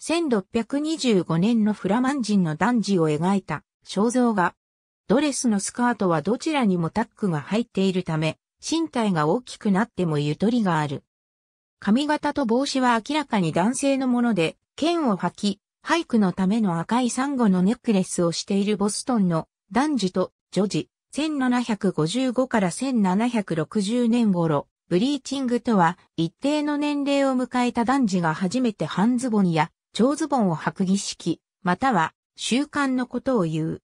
1625年のフラマン人の男児を描いた肖像画。ドレスのスカートはどちらにもタックが入っているため、身体が大きくなってもゆとりがある。髪型と帽子は明らかに男性のもので、剣を吐き、俳句のための赤いサンゴのネックレスをしているボストンの男児と女児、1755から1760年頃、ブリーチングとは一定の年齢を迎えた男児が初めて半ズボンや長ズボンを履く儀式、または習慣のことを言う。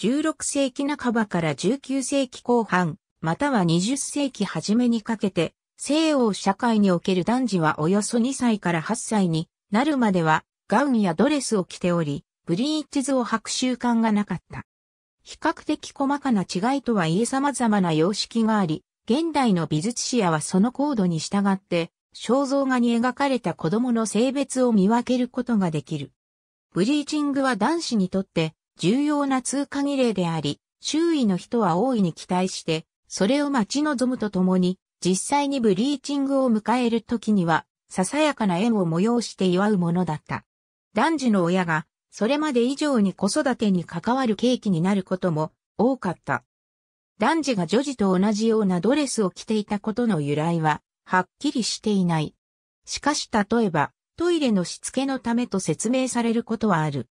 16世紀半ばから19世紀後半、または20世紀初めにかけて、西欧社会における男児はおよそ2歳から8歳になるまでは、ガウンやドレスを着ており、ブリーチズを履く習慣がなかった。比較的細かな違いとはいえ様々な様式があり、現代の美術史やはその高度に従って、肖像画に描かれた子供の性別を見分けることができる。ブリーチングは男子にとって重要な通過儀礼であり、周囲の人は大いに期待して、それを待ち望むとともに、実際にブリーチングを迎える時には、ささやかな縁を催して祝うものだった。男児の親が、それまで以上に子育てに関わる契機になることも多かった。男児が女児と同じようなドレスを着ていたことの由来は、はっきりしていない。しかし例えば、トイレのしつけのためと説明されることはある。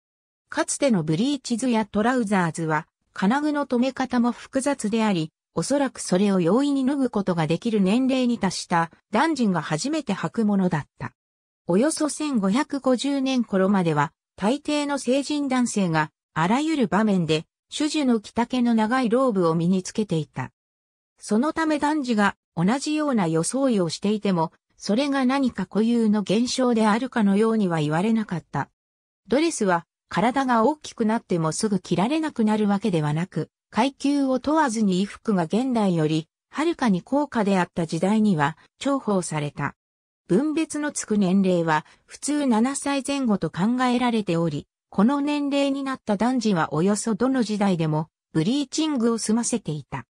かつてのブリーチズやトラウザーズは、金具の留め方も複雑であり、おそらくそれを容易に脱ぐことができる年齢に達した男人が初めて履くものだった。およそ1550年頃までは、大抵の成人男性が、あらゆる場面で、主樹の着丈の長いローブを身につけていた。そのため男児が同じような装いをしていても、それが何か固有の現象であるかのようには言われなかった。ドレスは体が大きくなってもすぐ着られなくなるわけではなく、階級を問わずに衣服が現代より、はるかに高価であった時代には重宝された。分別のつく年齢は普通7歳前後と考えられており、この年齢になった男児はおよそどの時代でもブリーチングを済ませていた。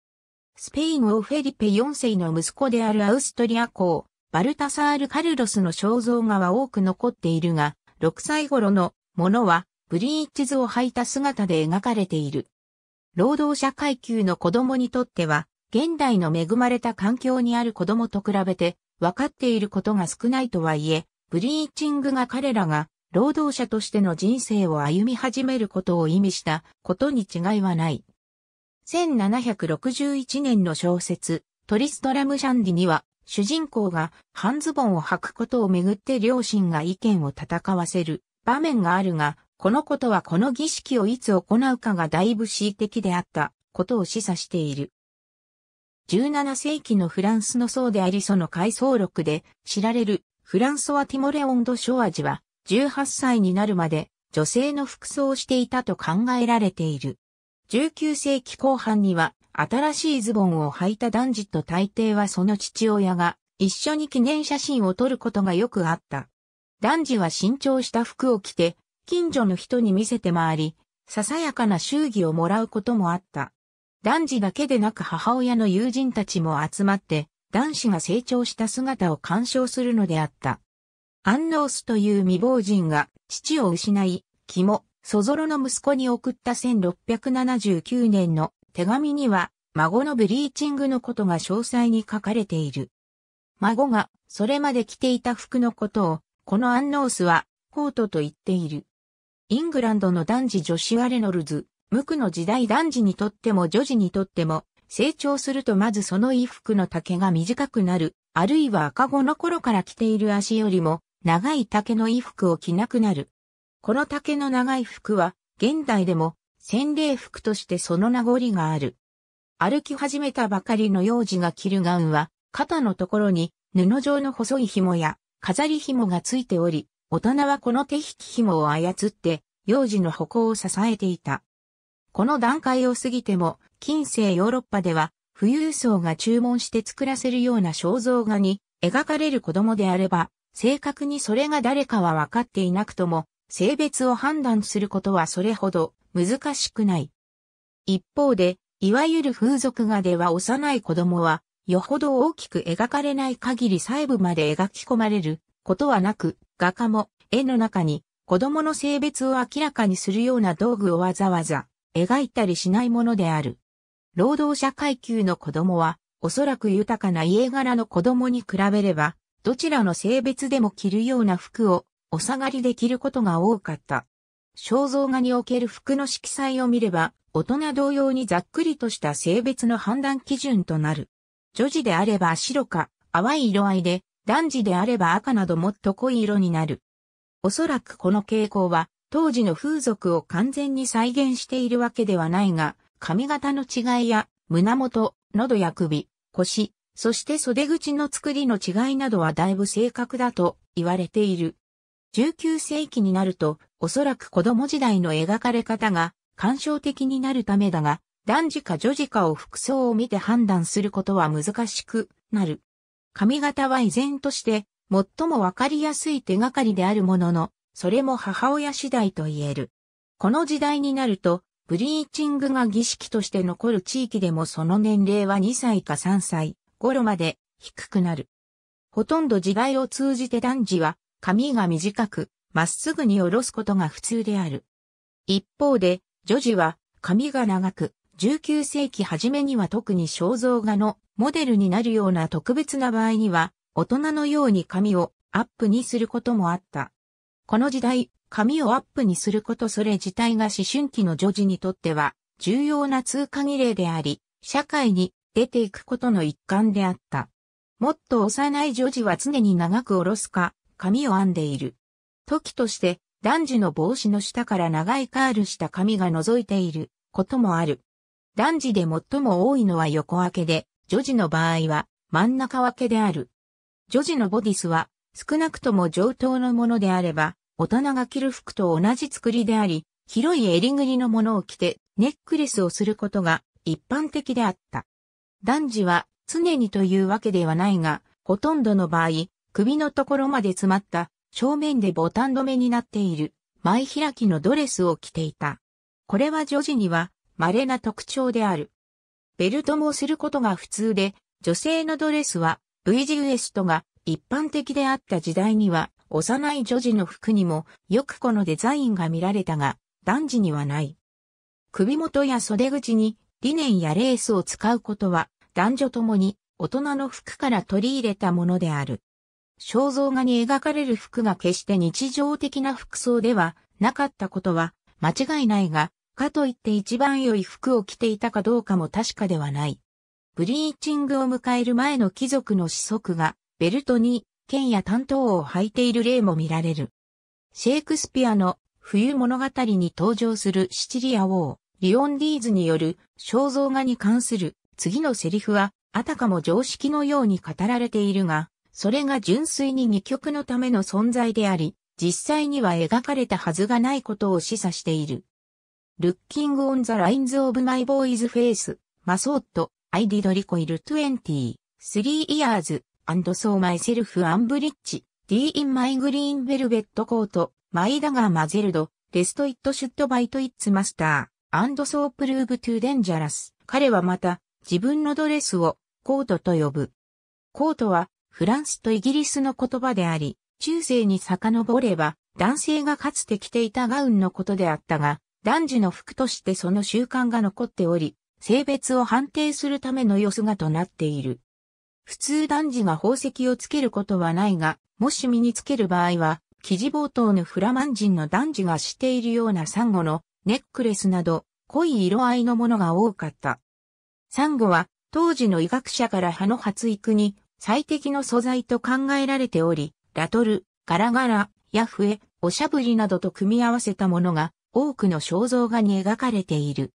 スペイン王フェリペ4世の息子であるアウストリア公、バルタサール・カルロスの肖像画は多く残っているが、6歳頃のものはブリーチ図を履いた姿で描かれている。労働者階級の子供にとっては、現代の恵まれた環境にある子供と比べて、分かっていることが少ないとはいえ、ブリーチングが彼らが労働者としての人生を歩み始めることを意味したことに違いはない。1761年の小説、トリストラムシャンディには、主人公が半ズボンを履くことをめぐって両親が意見を戦わせる場面があるが、このことはこの儀式をいつ行うかがだいぶ恣意的であったことを示唆している。17世紀のフランスの僧でありその回想録で知られるフランソワ・ティモレオンド・ショアジは18歳になるまで女性の服装をしていたと考えられている。19世紀後半には新しいズボンを履いた男児と大抵はその父親が一緒に記念写真を撮ることがよくあった。男児は新調した服を着て近所の人に見せて回り、ささやかな祝儀をもらうこともあった。男児だけでなく母親の友人たちも集まって男子が成長した姿を鑑賞するのであった。アンノースという未亡人が父を失い、肝、ソゾロの息子に送った1679年の手紙には、孫のブリーチングのことが詳細に書かれている。孫がそれまで着ていた服のことを、このアンノースはコートと言っている。イングランドの男児女子シア・レノルズ、無垢の時代男児にとっても女児にとっても、成長するとまずその衣服の丈が短くなる、あるいは赤子の頃から着ている足よりも、長い丈の衣服を着なくなる。この竹の長い服は、現代でも洗礼服としてその名残がある。歩き始めたばかりの幼児が着るガウンは、肩のところに布状の細い紐や飾り紐がついており、大人はこの手引き紐を操って幼児の歩行を支えていた。この段階を過ぎても、近世ヨーロッパでは、富裕層が注文して作らせるような肖像画に描かれる子供であれば、正確にそれが誰かは分かっていなくとも、性別を判断することはそれほど難しくない。一方で、いわゆる風俗画では幼い子供は、よほど大きく描かれない限り細部まで描き込まれることはなく、画家も絵の中に子供の性別を明らかにするような道具をわざわざ描いたりしないものである。労働者階級の子供は、おそらく豊かな家柄の子供に比べれば、どちらの性別でも着るような服をお下がりで着ることが多かった。肖像画における服の色彩を見れば、大人同様にざっくりとした性別の判断基準となる。女児であれば白か淡い色合いで、男児であれば赤などもっと濃い色になる。おそらくこの傾向は、当時の風俗を完全に再現しているわけではないが、髪型の違いや、胸元、喉や首、腰、そして袖口の作りの違いなどはだいぶ正確だと言われている。19世紀になると、おそらく子供時代の描かれ方が、感傷的になるためだが、男児か女児かを服装を見て判断することは難しくなる。髪型は依然として、最もわかりやすい手がかりであるものの、それも母親次第と言える。この時代になると、ブリーチングが儀式として残る地域でもその年齢は2歳か3歳頃まで低くなる。ほとんど時代を通じて男児は髪が短く、まっすぐに下ろすことが普通である。一方で、女児は髪が長く、19世紀初めには特に肖像画のモデルになるような特別な場合には、大人のように髪をアップにすることもあった。この時代、髪をアップにすることそれ自体が思春期の女児にとっては重要な通過儀礼であり、社会に出ていくことの一環であった。もっと幼い女児は常に長く下ろすか、髪を編んでいる。時として、男児の帽子の下から長いカールした髪が覗いていることもある。男児で最も多いのは横分けで、女児の場合は真ん中分けである。女児のボディスは少なくとも上等のものであれば、大人が着る服と同じ作りであり、広い襟ぐりのものを着てネックレスをすることが一般的であった。男児は常にというわけではないが、ほとんどの場合、首のところまで詰まった、正面でボタン止めになっている、前開きのドレスを着ていた。これは女児には、稀な特徴である。ベルトもすることが普通で、女性のドレスは、V 字ウエストが一般的であった時代には、幼い女児の服にもよくこのデザインが見られたが、男児にはない。首元や袖口にリネンやレースを使うことは、男女ともに大人の服から取り入れたものである。肖像画に描かれる服が決して日常的な服装ではなかったことは間違いないが、かといって一番良い服を着ていたかどうかも確かではない。ブリーチングを迎える前の貴族の子息がベルトに剣や担当を履いている例も見られる。シェイクスピアの冬物語に登場するシチリア王、リオンディーズによる肖像画に関する次のセリフはあたかも常識のように語られているが、それが純粋に二曲のための存在であり、実際には描かれたはずがないことを示唆している。Looking on the lines of my boy's face, my マソット、I did recoil 20, three years, and so myself unbridge, D in my green velvet coat, my dagger m a z z l e d rest it should bite its master, and so prove too dangerous. 彼はまた、自分のドレスを、コートと呼ぶ。コートは、フランスとイギリスの言葉であり、中世に遡れば、男性がかつて着ていたガウンのことであったが、男児の服としてその習慣が残っており、性別を判定するための様子がとなっている。普通男児が宝石をつけることはないが、もし身につける場合は、記事冒頭のフラマン人の男児がしているようなサンゴのネックレスなど濃い色合いのものが多かった。サンゴは当時の医学者から葉の発育に最適の素材と考えられており、ラトル、ガラガラ、ヤフエ、おしゃぶりなどと組み合わせたものが多くの肖像画に描かれている。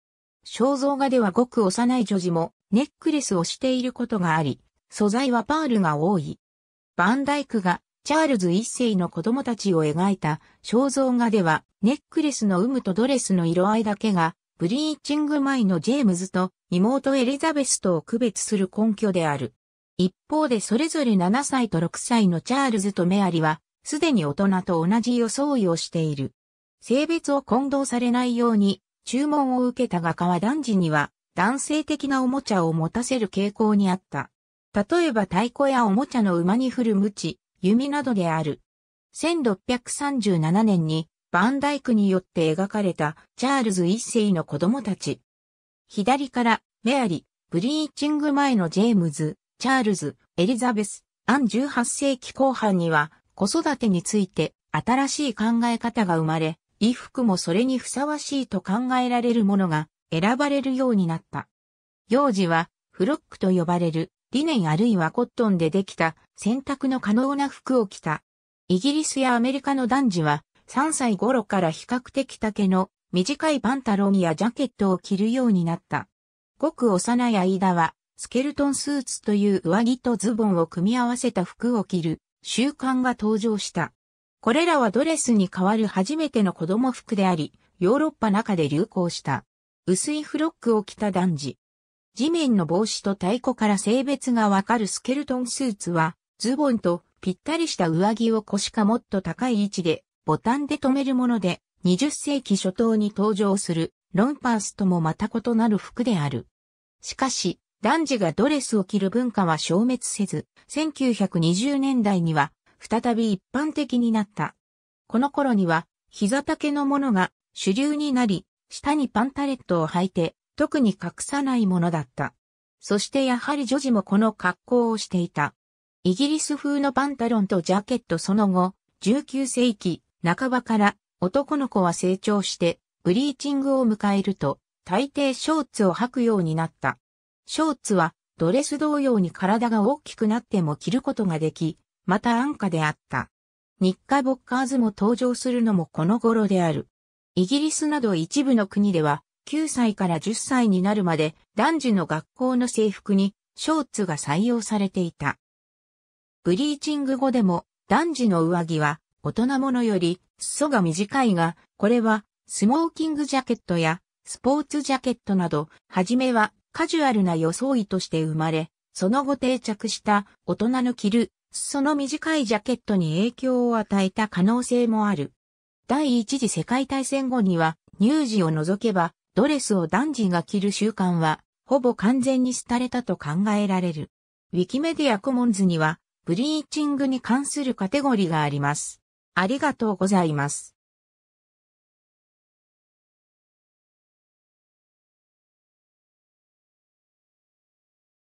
肖像画ではごく幼い女児もネックレスをしていることがあり、素材はパールが多い。バンダイクがチャールズ一世の子供たちを描いた肖像画ではネックレスの有無とドレスの色合いだけがブリーチング前のジェームズと妹エリザベスとを区別する根拠である。一方でそれぞれ7歳と6歳のチャールズとメアリは、すでに大人と同じ装いをしている。性別を混同されないように、注文を受けた画家は男児には、男性的なおもちゃを持たせる傾向にあった。例えば太鼓やおもちゃの馬に振る無知、弓などである。1637年に、バンダイクによって描かれた、チャールズ一世の子供たち。左から、メアリ、ブリーチング前のジェームズ、チャールズ、エリザベス、アン18世紀後半には子育てについて新しい考え方が生まれ、衣服もそれにふさわしいと考えられるものが選ばれるようになった。幼児はフロックと呼ばれるリネンあるいはコットンでできた洗濯の可能な服を着た。イギリスやアメリカの男児は3歳頃から比較的丈の短いパンタロンやジャケットを着るようになった。ごく幼い間はスケルトンスーツという上着とズボンを組み合わせた服を着る習慣が登場した。これらはドレスに代わる初めての子供服であり、ヨーロッパ中で流行した。薄いフロックを着た男児。地面の帽子と太鼓から性別がわかるスケルトンスーツは、ズボンとぴったりした上着を腰かもっと高い位置で、ボタンで留めるもので、20世紀初頭に登場する、ロンパースともまた異なる服である。しかし、男児がドレスを着る文化は消滅せず、1920年代には再び一般的になった。この頃には膝丈のものが主流になり、下にパンタレットを履いて、特に隠さないものだった。そしてやはり女児もこの格好をしていた。イギリス風のパンタロンとジャケットその後、19世紀半ばから男の子は成長してブリーチングを迎えると大抵ショーツを履くようになった。ショーツはドレス同様に体が大きくなっても着ることができ、また安価であった。日課ボッカーズも登場するのもこの頃である。イギリスなど一部の国では、9歳から10歳になるまで男児の学校の制服にショーツが採用されていた。ブリーチング後でも男児の上着は大人ものより裾が短いが、これはスモーキングジャケットやスポーツジャケットなど、はじめはカジュアルな装いとして生まれ、その後定着した大人の着る、その短いジャケットに影響を与えた可能性もある。第一次世界大戦後には、乳児を除けば、ドレスを男児が着る習慣は、ほぼ完全に廃れたと考えられる。ウィキメディアコモンズには、ブリーチングに関するカテゴリーがあります。ありがとうございます。